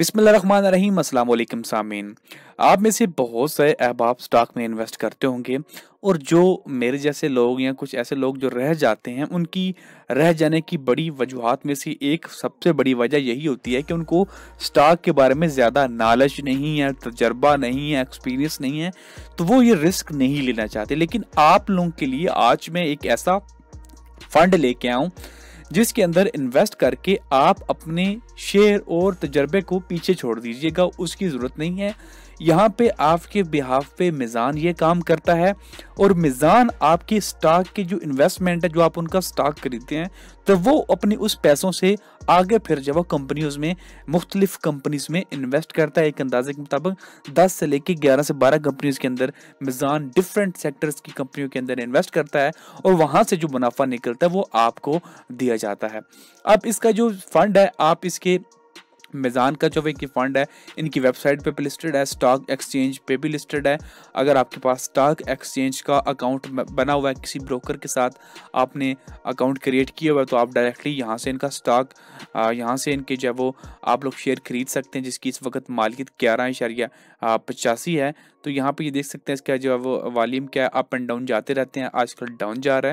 बिसमीम सामीन आप में से बहुत सारे अहबाब स्टॉक में इन्वेस्ट करते होंगे और जो मेरे जैसे लोग या कुछ ऐसे लोग जो रह जाते हैं उनकी रह जाने की बड़ी वजूहत में से एक सबसे बड़ी वजह यही होती है कि उनको स्टॉक के बारे में ज़्यादा नॉलेज नहीं है तजर्बा नहीं है एक्सपीरियंस नहीं है तो वो ये रिस्क नहीं लेना चाहते लेकिन आप लोगों के लिए आज मैं एक ऐसा फंड लेके आऊँ जिसके अंदर इन्वेस्ट करके आप अपने शेयर और तजर्बे को पीछे छोड़ दीजिएगा उसकी ज़रूरत नहीं है यहाँ पे आपके बिहाफ पे मिज़ान ये काम करता है और मिज़ान आपकी स्टॉक की जो इन्वेस्टमेंट है जो आप उनका स्टॉक खरीदते हैं तो वो अपने उस पैसों से आगे फिर जब वो में मुख्तलिफ कंपनीज में इन्वेस्ट करता है एक अंदाजे के मुताबिक 10 से लेकर 11 से 12 कंपनीज के अंदर मिज़ान डिफरेंट सेक्टर्स की कंपनियों के अंदर इन्वेस्ट करता है और वहाँ से जो मुनाफा निकलता है वो आपको दिया जाता है अब इसका जो फंड है आप इसके मेज़ान का जो भी फ़ंड है इनकी वेबसाइट पे भी लिस्टेड है स्टॉक एक्सचेंज पे भी लिस्टेड है अगर आपके पास स्टॉक एक्सचेंज का अकाउंट बना हुआ है किसी ब्रोकर के साथ आपने अकाउंट क्रिएट किया हुआ है तो आप डायरेक्टली यहाँ से इनका स्टॉक यहाँ से इनके जो है वो आप लोग शेयर खरीद सकते हैं जिसकी इस वक्त मालिकत ग्यारह इशारिया पचासी है तो यहाँ पर ये देख सकते हैं इसका जो है वो वालीम क्या है अप एंड डाउन जाते रहते हैं आजकल डाउन जा रहा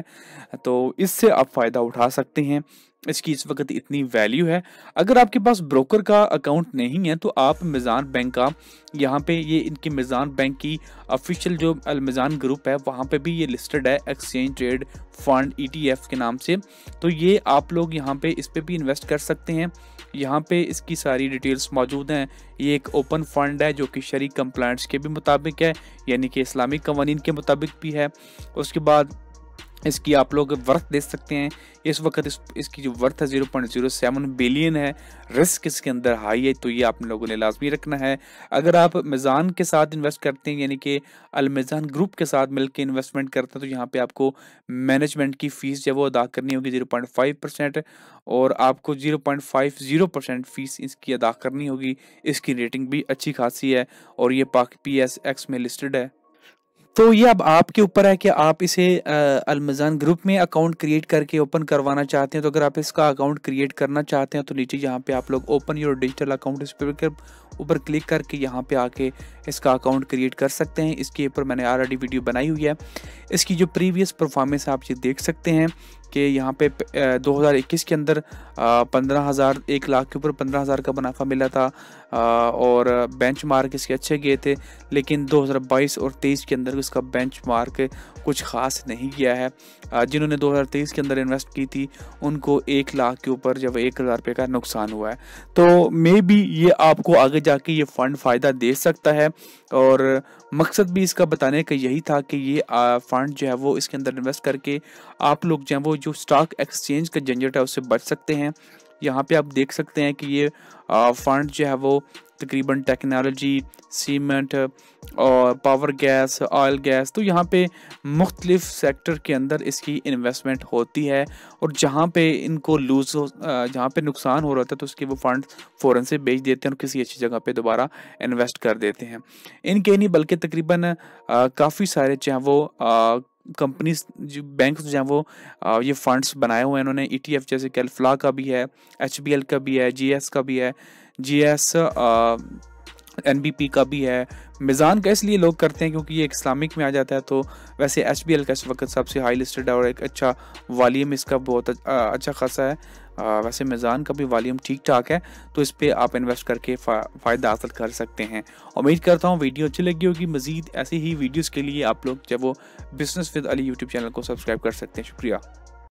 है तो इससे आप फ़ायदा उठा सकते हैं इसकी इस वक्त इतनी वैल्यू है अगर आपके पास ब्रोकर का अकाउंट नहीं है तो आप मिज़ान बैंक का यहाँ पे ये इनकी मिज़ान बैंक की ऑफिशियल जो अलमिज़ान ग्रुप है वहाँ पे भी ये लिस्टेड है एक्सचेंज ट्रेड फंड ईटीएफ के नाम से तो ये आप लोग यहाँ पे इस पर भी इन्वेस्ट कर सकते हैं यहाँ पे इसकी सारी डिटेल्स मौजूद हैं ये एक ओपन फंड है जो कि शरी कंप्लाइंट्स के भी मुताबिक है यानी कि इस्लामिक कवानीन के मुताबिक भी है उसके बाद इसकी आप लोग वर्थ देख सकते हैं इस वक्त इस इसकी जो वर्थ है zero point zero seven billion है रिस्क इसके अंदर हाई है तो ये आप लोगों ने लाजमी रखना है अगर आप मिज़ान के साथ इन्वेस्ट करते हैं यानी कि अलमिज़ान ग्रुप के साथ मिलकर इन्वेस्टमेंट करते हैं तो यहाँ पे आपको मैनेजमेंट की फ़ीस जो है वो अदा करनी होगी जीरो पॉइंट फाइव परसेंट और आपको zero point five zero percent fees इसकी अदा करनी होगी इसकी रेटिंग भी अच्छी खासी है और ये पाक पी एस एक्स में लिस्टेड है तो ये अब आपके ऊपर है कि आप इसे अलमजान ग्रुप में अकाउंट क्रिएट करके ओपन करवाना चाहते हैं तो अगर आप इसका अकाउंट क्रिएट करना चाहते हैं तो नीचे यहाँ पे आप लोग ओपन योर डिजिटल अकाउंट इस पर ऊपर क्लिक करके यहाँ पे आके इसका अकाउंट क्रिएट कर सकते हैं इसके ऊपर मैंने ऑलरेडी वीडियो बनाई हुई है इसकी जो प्रीवियस परफॉर्मेंस आप ये देख सकते हैं कि यहाँ पे 2021 के अंदर पंद्रह हज़ार एक लाख के ऊपर पंद्रह हज़ार का मुनाफा मिला था और बेंच मार्क इसके अच्छे गए थे लेकिन 2022 और 23 के अंदर इसका बेंच मार्क कुछ ख़ास नहीं गया है जिन्होंने 2023 के अंदर इन्वेस्ट की थी उनको एक लाख के ऊपर जब एक हज़ार रुपये का नुकसान हुआ है तो मे भी ये आपको आगे जाके ये फ़ंड फ़ायदा दे सकता है और मकसद भी इसका बताने का यही था कि ये फ़ंड जो है वो इसके अंदर इन्वेस्ट करके आप लोग जो है वो जो स्टॉक एक्सचेंज का झंझट है उससे बच सकते हैं यहाँ पे आप देख सकते हैं कि ये फंड जो है वो तकरीबन टेक्नोलॉजी सीमेंट और पावर गैस ऑयल गैस तो यहाँ पे मुख्तलिफ सेक्टर के अंदर इसकी इन्वेस्टमेंट होती है और जहाँ पे इनको लूज हो जहाँ पे नुकसान हो रहा था तो उसके वो फंड फ़ौरन से बेच देते हैं और किसी अच्छी जगह पे दोबारा इन्वेस्ट कर देते हैं इनके नहीं बल्कि तकरीबन काफ़ी सारे जो वो आ, कंपनीज जो बैंक जो हैं वो आ, ये फंड्स बनाए हुए हैं उन्होंने ई e जैसे कि का भी है एच का भी है जी का भी है जी एस एन का भी है मिज़ान का इसलिए लोग करते हैं क्योंकि ये इस्लामिक में आ जाता है तो वैसे एच का इस वक्त सबसे हाई लिस्टेड है और एक अच्छा वॉलीम इसका बहुत अच्छा खासा है वैसे मेजान का भी वॉल्यूम ठीक ठाक है तो इस पर आप इन्वेस्ट करके फा, फ़ायदा हासिल कर सकते हैं उम्मीद करता हूँ वीडियो अच्छी लगी होगी मज़ीद ऐसी ही वीडियोज़ के लिए आप लोग जब वो business with Ali YouTube channel को सब्सक्राइब कर सकते हैं शुक्रिया